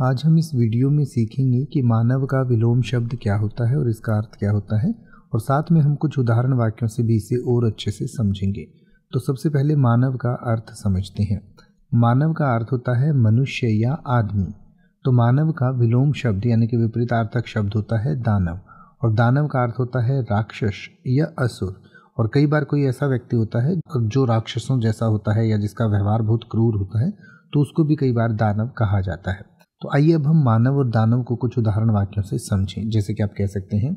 आज हम इस वीडियो में सीखेंगे कि मानव का विलोम शब्द क्या होता है और इसका अर्थ क्या होता है और साथ में हम कुछ उदाहरण वाक्यों से भी इसे और अच्छे से समझेंगे तो सबसे पहले मानव का अर्थ समझते हैं मानव का अर्थ होता है मनुष्य या आदमी तो मानव का विलोम शब्द यानी कि विपरीतार्थक शब्द होता है दानव और दानव का अर्थ होता है राक्षस या असुर और कई बार कोई ऐसा व्यक्ति होता है जो राक्षसों जैसा होता है या जिसका व्यवहार बहुत क्रूर होता है तो उसको भी कई बार दानव कहा जाता है तो आइए अब हम मानव और दानव को कुछ उदाहरण वाक्यों से समझें जैसे कि आप कह सकते हैं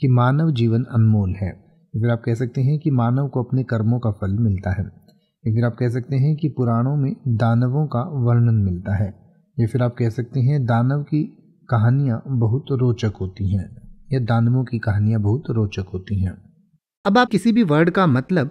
कि मानव जीवन अनमोल है फिर आप कह सकते हैं कि मानव को अपने कर्मों का फल मिलता है या फिर आप कह सकते हैं कि पुराणों में दानवों का वर्णन मिलता है या फिर आप कह सकते हैं दानव की कहानियाँ बहुत रोचक होती हैं या दानवों की कहानियाँ बहुत रोचक होती हैं अब आप किसी भी वर्ड का मतलब